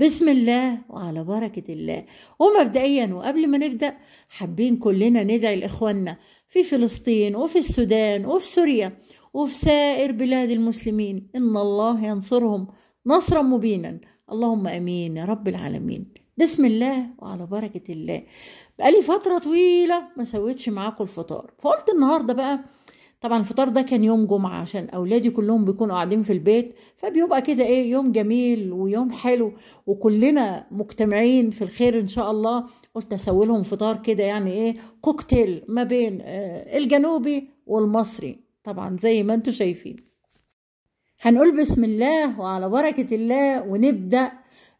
بسم الله وعلى بركة الله ومبدئيا وقبل ما نبدأ حابين كلنا ندعي لإخواننا في فلسطين وفي السودان وفي سوريا وفي سائر بلاد المسلمين إن الله ينصرهم نصرا مبينا اللهم امين يا رب العالمين بسم الله وعلى بركه الله بقالي فتره طويله ما سويتش معاكم الفطار فقلت النهارده بقى طبعا الفطار ده كان يوم جمعة عشان أولادي كلهم بيكونوا قاعدين في البيت فبيبقى كده إيه يوم جميل ويوم حلو وكلنا مجتمعين في الخير إن شاء الله قلت أسوي لهم فطار كده يعني إيه كوكتيل ما بين آه، الجنوبي والمصري طبعا زي ما انتم شايفين هنقول بسم الله وعلى بركة الله ونبدأ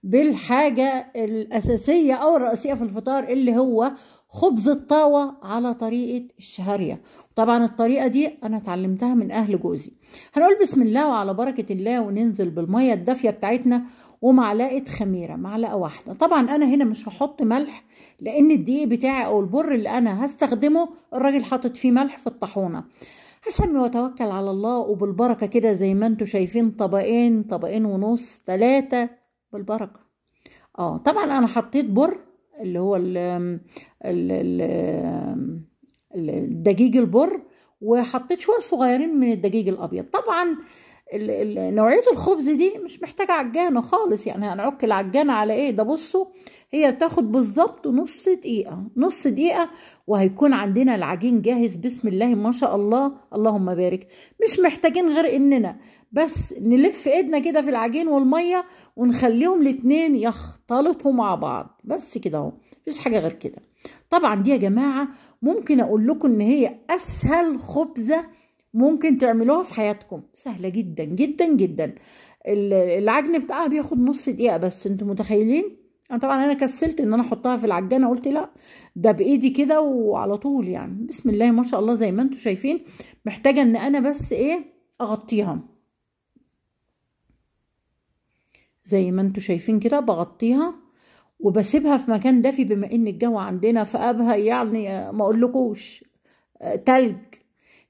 بالحاجة الأساسية أو الرئيسية في الفطار اللي هو خبز الطاوة على طريقة الشهرية طبعا الطريقة دي أنا اتعلمتها من أهل جوزي هنقول بسم الله وعلى بركة الله وننزل بالمية الدافية بتاعتنا ومعلقة خميرة معلقة واحدة طبعا أنا هنا مش هحط ملح لأن الدقيق بتاعي أو البر اللي أنا هستخدمه الراجل حاطط فيه ملح في الطحونة هسمي واتوكل على الله وبالبركة كده زي ما انتوا شايفين طبقين طبقين ونص ثلاثة بالبركة اه طبعا انا حطيت بر اللي هو ال ال ال الدقيق البر وحطيت شويه صغيرين من الدقيق الابيض طبعا نوعيه الخبز دي مش محتاجه عجانه خالص يعني هنعك العجانه على ايه ده بصوا هي بتاخد بالظبط نص دقيقه نص دقيقه وهيكون عندنا العجين جاهز بسم الله ما شاء الله اللهم بارك مش محتاجين غير اننا بس نلف ايدنا كده في العجين والميه ونخليهم الاتنين يختلطوا مع بعض بس كده اهو مفيش حاجه غير كده طبعا دي يا جماعه ممكن اقول لكم ان هي اسهل خبزه ممكن تعملوها في حياتكم سهله جدا جدا جدا العجن بتاعها بياخد نص دقيقه بس انتوا متخيلين انا طبعا انا كسلت ان انا احطها في العجانه قلت لا ده بايدي كده وعلى طول يعني بسم الله ما شاء الله زي ما انتوا شايفين محتاجه ان انا بس ايه اغطيها زي ما انتوا شايفين كده بغطيها وبسيبها في مكان دافي بما ان الجو عندنا في ابها يعني ما اقولكوش آه، تلج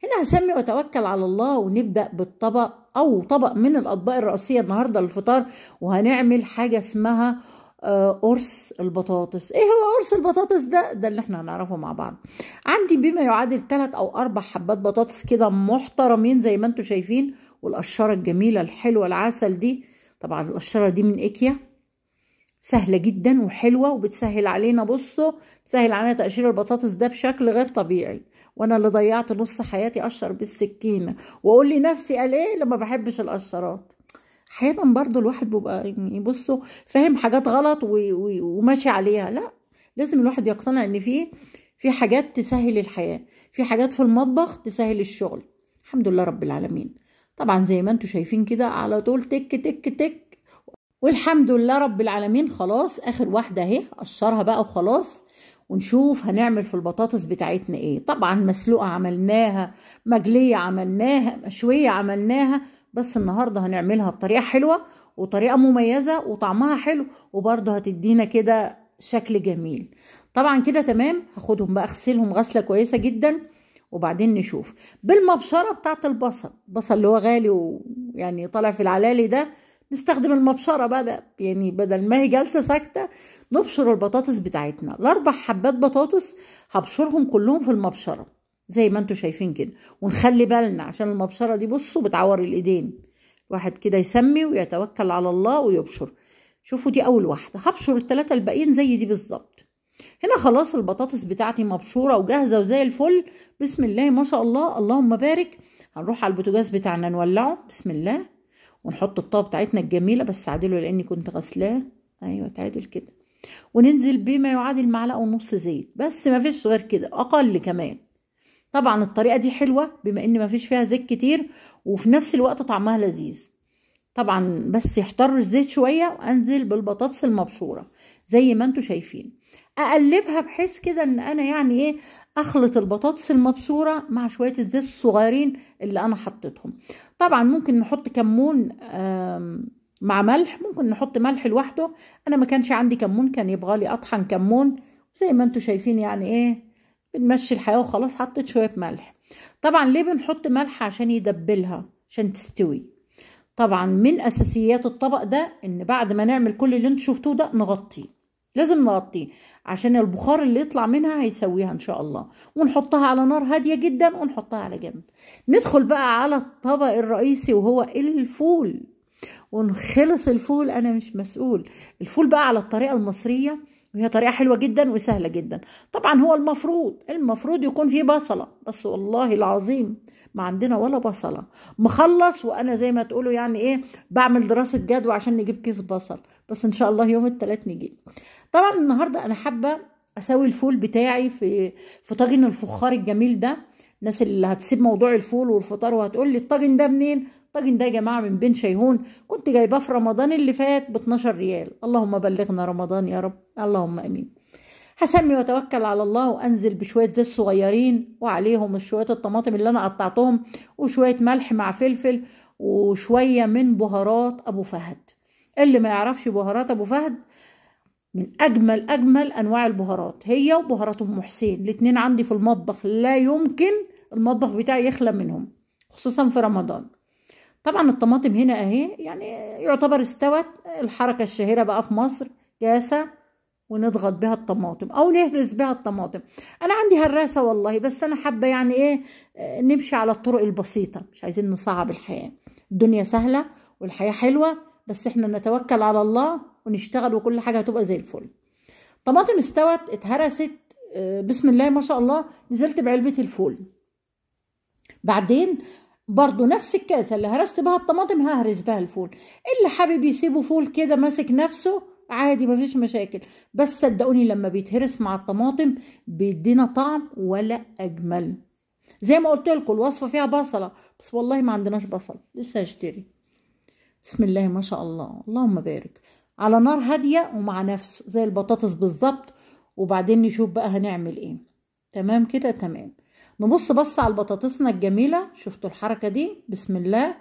هنا هسمي وتوكل على الله ونبدأ بالطبق أو طبق من الأطباق الرئيسية النهاردة الفطار وهنعمل حاجة اسمها آه، قرص البطاطس ايه هو قرص البطاطس ده ده اللي احنا هنعرفه مع بعض عندي بما يعادل ثلاث او اربع حبات بطاطس كده محترمين زي ما انتم شايفين والقشره الجميله الحلوه العسل دي طبعا القشره دي من ايكيا سهله جدا وحلوه وبتسهل علينا بصوا بتسهل علينا تقشير البطاطس ده بشكل غير طبيعي وانا اللي ضيعت نص حياتي اشر بالسكينه واقول لي نفسي قال ايه لما بحبش القشرات احيانا برضو الواحد بيبقى يبصوا يعني فاهم حاجات غلط وماشي عليها لا لازم الواحد يقتنع ان في في حاجات تسهل الحياه في حاجات في المطبخ تسهل الشغل الحمد لله رب العالمين طبعا زي ما انتم شايفين كده على طول تك تك تك والحمد لله رب العالمين خلاص اخر واحده اهي قشرها بقى وخلاص ونشوف هنعمل في البطاطس بتاعتنا ايه طبعا مسلوقة عملناها مجلية عملناها مشوية عملناها بس النهاردة هنعملها بطريقة حلوة وطريقة مميزة وطعمها حلو وبرضه هتدينا كده شكل جميل طبعا كده تمام هاخدهم بقى اغسلهم غسلة كويسة جدا وبعدين نشوف بالمبشرة بتاعت البصل البصل اللي هو غالي ويعني طالع في العلالي ده نستخدم المبشره بقى يعني بدل ما هي جالسه ساكته نبشر البطاطس بتاعتنا الاربع حبات بطاطس هبشرهم كلهم في المبشره زي ما انتم شايفين كده ونخلي بالنا عشان المبشره دي بصوا بتعور الايدين واحد كده يسمي ويتوكل على الله ويبشر شوفوا دي اول واحده هبشر الثلاثه الباقيين زي دي بالظبط هنا خلاص البطاطس بتاعتي مبشوره وجاهزه وزي الفل بسم الله ما شاء الله اللهم بارك هنروح على البوتاجاز بتاعنا نولعه بسم الله ونحط الطاقه بتاعتنا الجميله بس اعدله لاني كنت غسلاه ايوه اتعدل كده وننزل بما يعادل معلقه ونص زيت بس ما فيش غير كده اقل كمان طبعا الطريقه دي حلوه بما ان ما فيش فيها زيت كتير وفي نفس الوقت طعمها لذيذ طبعا بس يحتر الزيت شويه وانزل بالبطاطس المبشوره زي ما انتم شايفين اقلبها بحيث كده ان انا يعني ايه اخلط البطاطس المبشوره مع شويه الزيت الصغيرين اللي انا حطيتهم طبعا ممكن نحط كمون مع ملح ممكن نحط ملح لوحده انا ما كانش عندي كمون كان يبغى لي اطحن كمون زي ما انتم شايفين يعني ايه بنمشي الحياه وخلاص حطيت شويه ملح طبعا ليه بنحط ملح عشان يدبلها عشان تستوي طبعا من اساسيات الطبق ده ان بعد ما نعمل كل اللي انتم شفتوه ده نغطيه لازم نغطيه عشان البخار اللي يطلع منها هيسويها ان شاء الله ونحطها على نار هاديه جدا ونحطها على جنب ندخل بقى على الطبق الرئيسي وهو الفول ونخلص الفول انا مش مسؤول الفول بقى على الطريقه المصريه وهي طريقه حلوه جدا وسهله جدا طبعا هو المفروض المفروض يكون فيه بصله بس والله العظيم ما عندنا ولا بصله مخلص وانا زي ما تقولوا يعني ايه بعمل دراسه جدوى عشان نجيب كيس بصل بس ان شاء الله يوم الثلاث نجيب طبعا النهارده انا حابه اسوي الفول بتاعي في في طاجن الفخار الجميل ده الناس اللي هتسيب موضوع الفول والفطار وهتقول لي الطاجن ده منين الطاجن ده يا جماعه من بين شيهون كنت جايباه في رمضان اللي فات ب 12 ريال اللهم بلغنا رمضان يا رب اللهم امين هسمي واتوكل على الله وانزل بشويه زيت صغيرين وعليهم شويه الطماطم اللي انا قطعتهم وشويه ملح مع فلفل وشويه من بهارات ابو فهد اللي ما يعرفش بهارات ابو فهد من أجمل أجمل أنواع البهارات هي وبهارات أم حسين الاثنين عندي في المطبخ لا يمكن المطبخ بتاعي يخلى منهم خصوصا في رمضان طبعا الطماطم هنا اهي يعني يعتبر استوت الحركة الشهيرة بقى في مصر كاسة ونضغط بها الطماطم او نهرس بها الطماطم انا عندي هراسة والله بس انا حابة يعني ايه آه، نمشي على الطرق البسيطة مش عايزين نصعب الحياة الدنيا سهلة والحياة حلوة بس احنا نتوكل على الله ونشتغل وكل حاجه هتبقى زي الفل طماطم استوت اتهرست آه، بسم الله ما شاء الله نزلت بعلبه الفول بعدين برضو نفس الكاسه اللي هرست بها الطماطم ههرس بها الفول إيه اللي حابب يسيبه فول كده ماسك نفسه عادي مفيش مشاكل بس صدقوني لما بيتهرس مع الطماطم بيدينا طعم ولا اجمل زي ما قلت لكم الوصفه فيها بصله بس والله ما عندناش بصل لسه هشتري بسم الله ما شاء الله اللهم بارك على نار هادية ومع نفسه زي البطاطس بالظبط وبعدين نشوف بقى هنعمل ايه تمام كده تمام نبص بس على البطاطسنا الجميلة شفتوا الحركة دي بسم الله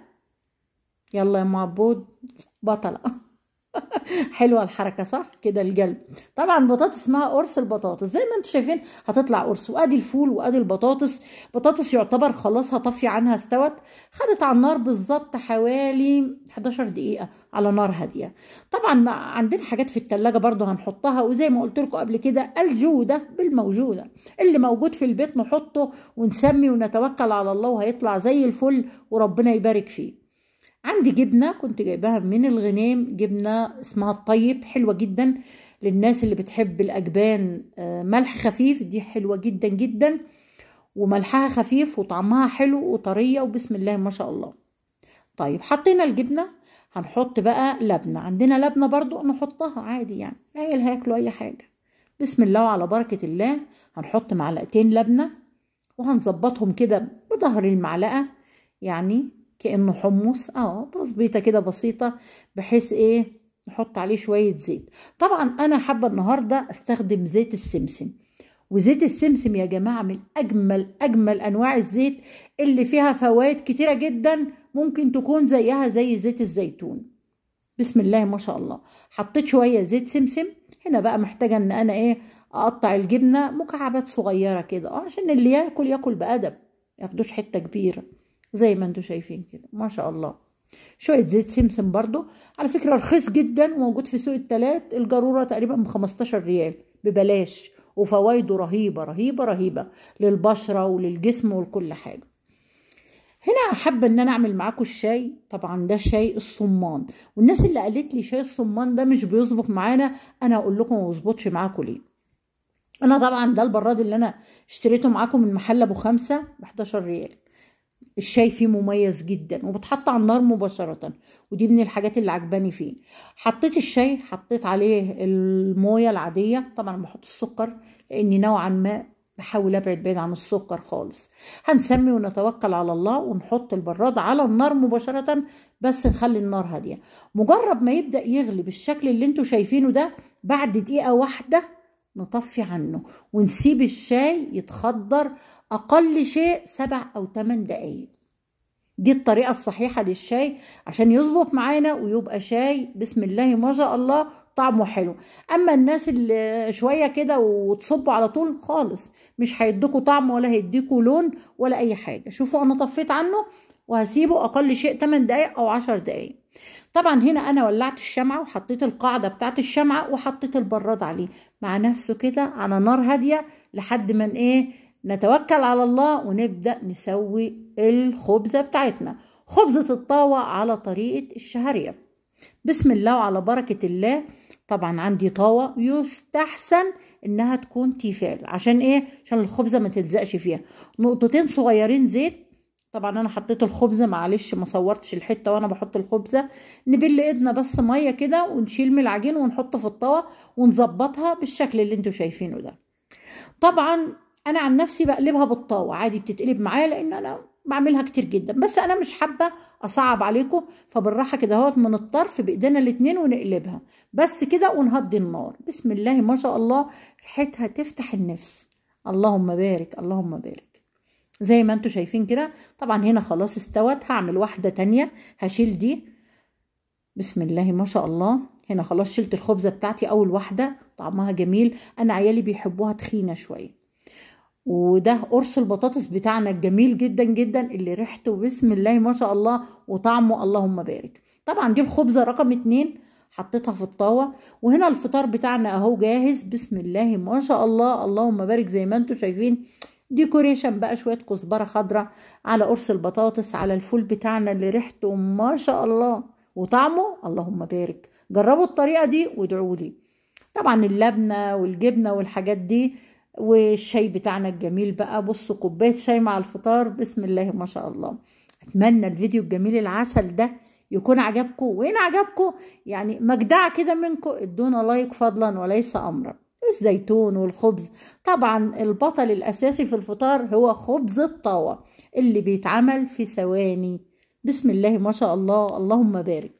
يلا يا معبود بطلة حلوه الحركه صح كده الجلب طبعا بطاطس اسمها قرص البطاطس زي ما انتم شايفين هتطلع قرص وادي الفول وادي البطاطس بطاطس يعتبر خلاص هطفي عنها استوت خدت على النار بالظبط حوالي 11 دقيقه على نار هاديه طبعا عندنا حاجات في التلاجة برضه هنحطها وزي ما قلت لكم قبل كده الجوده بالموجوده اللي موجود في البيت نحطه ونسمي ونتوكل على الله وهيطلع زي الفل وربنا يبارك فيه عندي جبنه كنت جايباها من الغنام جبنه اسمها الطيب حلوه جدا للناس اللي بتحب الاجبان آه، ملح خفيف دي حلوه جدا جدا وملحها خفيف وطعمها حلو وطريه وبسم الله ما شاء الله طيب حطينا الجبنه هنحط بقى لبنه عندنا لبنه برضو نحطها عادي يعني العيال هياكلوا اي حاجه بسم الله وعلى بركه الله هنحط معلقتين لبنه وهنظبطهم كده بظهر المعلقه يعني كأنه حمص اه تظبيطة كده بسيطة بحيث ايه نحط عليه شوية زيت طبعا انا حابة النهاردة استخدم زيت السمسم وزيت السمسم يا جماعة من أجمل أجمل أنواع الزيت اللي فيها فوائد كتيرة جدا ممكن تكون زيها زي زيت الزيتون بسم الله ما شاء الله حطيت شوية زيت سمسم هنا بقى محتاجة ان انا ايه اقطع الجبنة مكعبات صغيرة كده آه، عشان اللي ياكل ياكل بأدب ياخدوش حتة كبيرة زي ما انتم شايفين كده ما شاء الله شويه زيت سمسم برضو على فكره رخيص جدا وموجود في سوق التلات الجاروره تقريبا ب 15 ريال ببلاش وفوائده رهيبه رهيبه رهيبه للبشره وللجسم ولكل حاجه هنا حابه ان انا اعمل معاكم الشاي طبعا ده شاي الصمان والناس اللي قالت لي شاي الصمان ده مش بيظبط معانا انا اقول لكم ما بيظبطش معاكم ليه انا طبعا ده البراد اللي انا اشتريته معاكم من محل ابو خمسة ب 11 ريال الشاي فيه مميز جدا وبتحط على النار مباشرة ودي من الحاجات اللي عجباني فيه حطيت الشاي حطيت عليه الموية العادية طبعا بحط السكر لاني نوعا ما بحاول ابعد بعيد عن السكر خالص هنسمي ونتوكل على الله ونحط البراد على النار مباشرة بس نخلي النار هادية مجرد ما يبدأ يغلي بالشكل اللي انتوا شايفينه ده بعد دقيقة واحدة نطفي عنه ونسيب الشاي يتخضر أقل شيء سبع أو ثمان دقايق دي الطريقة الصحيحة للشاي عشان يظبط معانا ويبقى شاي بسم الله ما شاء الله طعمه حلو اما الناس اللي شويه كده وتصبوا على طول خالص مش هيدوكوا طعم ولا هيديكوا لون ولا اي حاجه شوفوا انا طفيت عنه وهسيبه اقل شيء 8 دقائق او 10 دقائق طبعا هنا انا ولعت الشمعه وحطيت القاعده بتاعت الشمعه وحطيت البراد عليه مع نفسه كده على نار هاديه لحد ما ايه نتوكل على الله ونبدأ نسوي الخبزة بتاعتنا خبزة الطاوة على طريقة الشهرية بسم الله وعلى بركة الله طبعا عندي طاوة يستحسن انها تكون تيفال عشان ايه عشان الخبزة ما تلزقش فيها نقطتين صغيرين زيت طبعا انا حطيت الخبزه معلش ما صورتش الحته وانا بحط الخبزه نبل ايدنا بس ميه كده ونشيل من العجين ونحطه في الطاوه ونظبطها بالشكل اللي انتوا شايفينه ده طبعا انا عن نفسي بقلبها بالطاوه عادي بتتقلب معايا لان انا بعملها كتير جدا بس انا مش حابه اصعب عليكم فبالراحه كده اهوت من الطرف بايدينا الاتنين ونقلبها بس كده ونهدي النار بسم الله ما شاء الله ريحتها تفتح النفس اللهم بارك اللهم بارك زي ما انتوا شايفين كده طبعا هنا خلاص استوت هعمل واحده تانية هشيل دي بسم الله ما شاء الله هنا خلاص شلت الخبزه بتاعتي اول واحده طعمها جميل انا عيالي بيحبوها تخينه شويه وده قرص البطاطس بتاعنا الجميل جدا جدا اللي ريحته بسم الله ما شاء الله وطعمه اللهم بارك طبعا دي الخبزة رقم اتنين حطيتها في الطاوة وهنا الفطار بتاعنا اهو جاهز بسم الله ما شاء الله اللهم بارك زي ما انتم شايفين ديكوريشن بقى شوية كزبرة خضراء على قرص البطاطس على الفول بتاعنا اللي ريحته ما شاء الله وطعمه اللهم بارك جربوا الطريقة دي وادعوا لي طبعا اللبنة والجبنة والحاجات دي والشاي بتاعنا الجميل بقى بصوا كوبايه شاي مع الفطار بسم الله ما شاء الله اتمنى الفيديو الجميل العسل ده يكون عجبكم وان عجبكم يعني مجدعه كده منكم ادونا لايك فضلا وليس امرا الزيتون والخبز طبعا البطل الاساسي في الفطار هو خبز الطاوه اللي بيتعمل في ثواني بسم الله ما شاء الله اللهم بارك